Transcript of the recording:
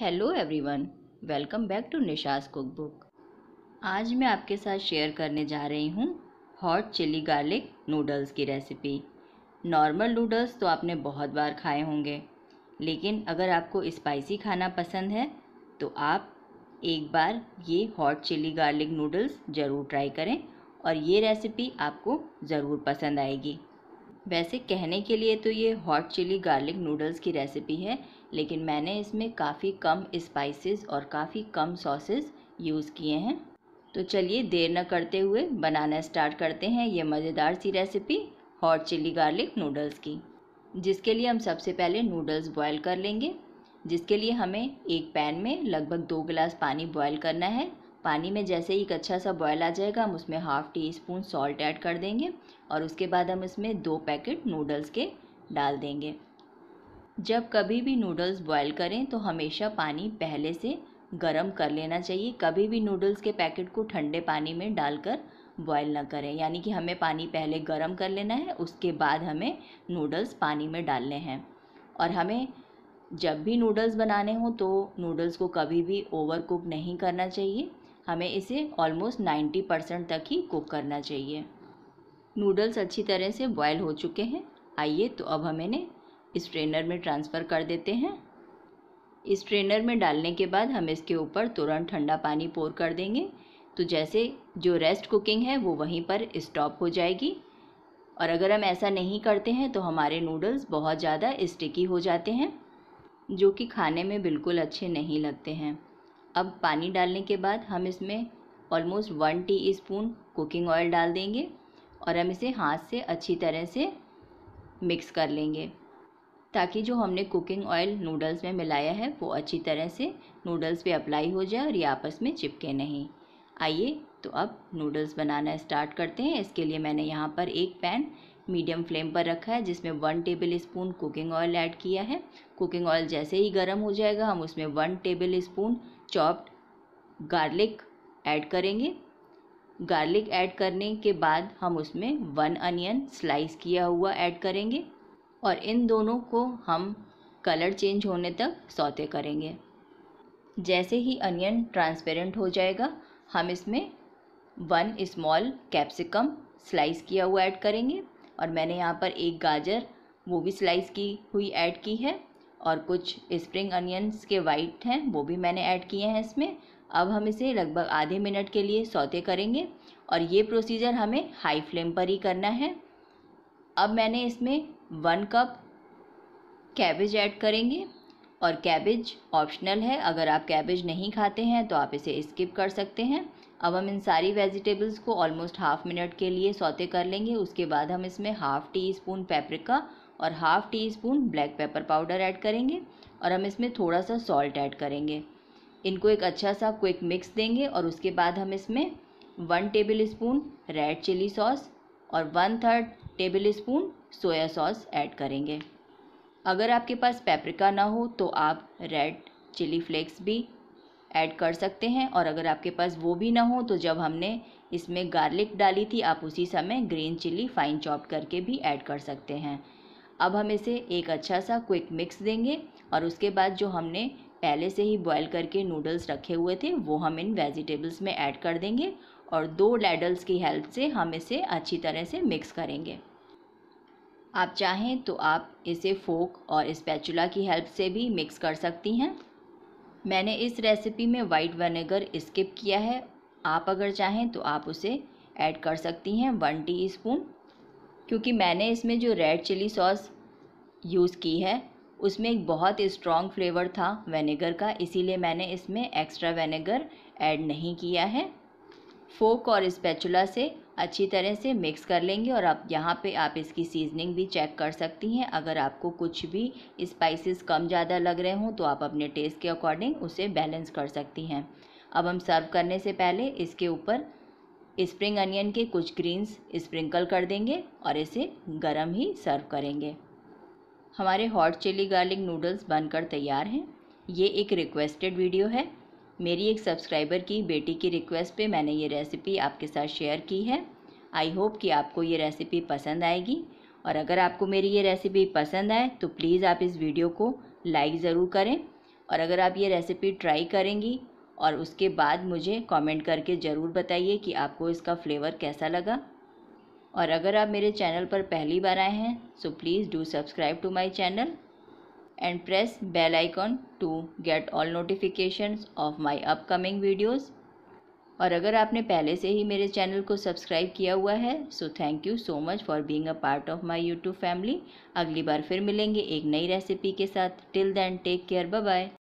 Hello everyone welcome back to Nisha's cookbook आज मैं आपके साथ शेयर करने जा रही हूँ हॉट चिली गार्लिक नूडल्स की रेसिपी नॉर्मल नूडल्स तो आपने बहुत बार खाए होंगे लेकिन अगर आपको स्पाइसी खाना पसंद है तो आप एक बार ये हॉट चिली गार्लिक नूडल्स ज़रूर ट्राई करें और ये रेसिपी आपको ज़रूर पसंद आएगी वैसे कहने के लिए तो ये हॉट चिली गार्लिक नूडल्स की रेसिपी है लेकिन मैंने इसमें काफ़ी कम स्पाइसेस और काफ़ी कम सॉसेस यूज़ किए हैं तो चलिए देर न करते हुए बनाना स्टार्ट करते हैं ये मज़ेदार सी recipe hot chilli garlic noodles की जिसके लिए हम सबसे पहले नूडल्स बॉयल कर लेंगे जिसके लिए हमें एक पैन में लगभग दो गिलास पानी बॉयल करना है पानी में जैसे ही एक अच्छा सा बॉयल आ जाएगा हम उसमें half teaspoon salt add कर देंगे और उसके बाद हम इसमें दो पैकेट नूडल्स के डाल देंगे जब कभी भी नूडल्स बॉयल करें तो हमेशा पानी पहले से गर्म कर लेना चाहिए कभी भी नूडल्स के पैकेट को ठंडे पानी में डालकर बॉयल ना करें यानी कि हमें पानी पहले गर्म कर लेना है उसके बाद हमें नूडल्स पानी में डालने हैं और हमें जब भी नूडल्स बनाने हों तो नूडल्स को कभी भी ओवर कुक नहीं करना चाहिए हमें इसे ऑलमोस्ट नाइन्टी परसेंट तक ही कुक करना चाहिए नूडल्स अच्छी तरह से बॉयल हो चुके हैं आइए तो अब हम इन्हें इस ट्रेनर में ट्रांसफ़र कर देते हैं इस ट्रेनर में डालने के बाद हम इसके ऊपर तुरंत ठंडा पानी पोर कर देंगे तो जैसे जो रेस्ट कुकिंग है वो वहीं पर स्टॉप हो जाएगी और अगर हम ऐसा नहीं करते हैं तो हमारे नूडल्स बहुत ज़्यादा स्टिकी हो जाते हैं जो कि खाने में बिल्कुल अच्छे नहीं लगते हैं अब पानी डालने के बाद हम इसमें almost one teaspoon cooking oil डाल देंगे और हम इसे हाथ से अच्छी तरह से मिक्स कर लेंगे ताकि जो हमने कुकिंग ऑयल नूडल्स में मिलाया है वो अच्छी तरह से नूडल्स पे अप्लाई हो जाए और ये आपस में चिपके नहीं आइए तो अब नूडल्स बनाना स्टार्ट करते हैं इसके लिए मैंने यहाँ पर एक पैन मीडियम फ्लेम पर रखा है जिसमें one tablespoon cooking oil add किया है कुकिंग ऑयल जैसे ही गर्म हो जाएगा हम उसमें one tablespoon chopped garlic add करेंगे गार्लिक ऐड करने के बाद हम उसमें वन अनियन स्लाइस किया हुआ ऐड करेंगे और इन दोनों को हम कलर चेंज होने तक सौते करेंगे जैसे ही अनियन ट्रांसपेरेंट हो जाएगा हम इसमें वन स्मॉल कैप्सिकम स्लाइस किया हुआ ऐड करेंगे और मैंने यहाँ पर एक गाजर वो भी स्लाइस की हुई ऐड की है और कुछ स्प्रिंग अनियंस के वाइट हैं वो भी मैंने ऐड किए हैं इसमें अब हम इसे लगभग आधे मिनट के लिए सौते करेंगे और ये प्रोसीजर हमें हाई फ्लेम पर ही करना है अब मैंने इसमें वन कप कैबेज ऐड करेंगे और कैबेज ऑप्शनल है अगर आप कैबेज नहीं खाते हैं तो आप इसे स्किप कर सकते हैं अब हम इन सारी वेजिटेबल्स को ऑलमोस्ट हाफ मिनट के लिए सौते कर लेंगे उसके बाद हम इसमें हाफ़ टी स्पून पेपरिका और half teaspoon black pepper powder add करेंगे और हम इसमें थोड़ा सा सॉल्ट ऐड करेंगे इनको एक अच्छा सा क्विक मिक्स देंगे और उसके बाद हम इसमें one tablespoon red chilli sauce और one third tablespoon soya sauce add करेंगे अगर आपके पास पेपरिका ना हो तो आप रेड चिली फ्लेक्स भी ऐड कर सकते हैं और अगर आपके पास वो भी ना हो तो जब हमने इसमें गार्लिक डाली थी आप उसी समय ग्रीन चिली फाइन चॉप करके भी ऐड कर सकते हैं अब हम इसे एक अच्छा सा क्विक मिक्स देंगे और उसके बाद जो हमने पहले से ही बॉयल करके नूडल्स रखे हुए थे वो हम इन वेजिटेबल्स में ऐड कर देंगे और दो लैडल्स की हेल्प से हम इसे अच्छी तरह से मिक्स करेंगे आप चाहें तो आप इसे फोक और स्पैचुला की हेल्प से भी मिक्स कर सकती हैं मैंने इस रेसिपी में वाइट वेनेगर स्किप किया है आप अगर चाहें तो आप उसे ऐड कर सकती हैं वन टी स्पून क्योंकि मैंने इसमें जो रेड चिली सॉस यूज़ की है उसमें एक बहुत स्ट्रॉन्ग फ्लेवर था वेनेगर का इसीलिए मैंने इसमें एक्स्ट्रा वेनेगर ऐड नहीं किया है फोक और स्पैचुला से अच्छी तरह से मिक्स कर लेंगे और आप यहाँ पे आप इसकी सीजनिंग भी चेक कर सकती हैं अगर आपको कुछ भी स्पाइसेस कम ज़्यादा लग रहे हों तो आप अपने टेस्ट के अकॉर्डिंग उसे बैलेंस कर सकती हैं अब हम सर्व करने से पहले इसके ऊपर स्प्रिंग अनियन के कुछ ग्रीन्स स्प्रिंकल कर देंगे और इसे गर्म ही सर्व करेंगे हमारे हॉट चिली गार्लिक नूडल्स बनकर तैयार हैं ये एक रिक्वेस्टेड वीडियो है मेरी एक सब्सक्राइबर की बेटी की रिक्वेस्ट पे मैंने ये रेसिपी आपके साथ शेयर की है आई होप कि आपको ये रेसिपी पसंद आएगी और अगर आपको मेरी ये रेसिपी पसंद आए तो प्लीज़ आप इस वीडियो को लाइक ज़रूर करें और अगर आप ये रेसिपी ट्राई करेंगी और उसके बाद मुझे कमेंट करके ज़रूर बताइए कि आपको इसका फ्लेवर कैसा लगा और अगर आप मेरे चैनल पर पहली बार आए हैं सो तो please do subscribe to my channel and press bell icon to get all notifications of my upcoming videos. और अगर आपने पहले से ही मेरे चैनल को सब्सक्राइब किया हुआ है so thank you so much for being a part of my YouTube family अगली बार फिर मिलेंगे एक नई रेसिपी के साथ till then take care bye bye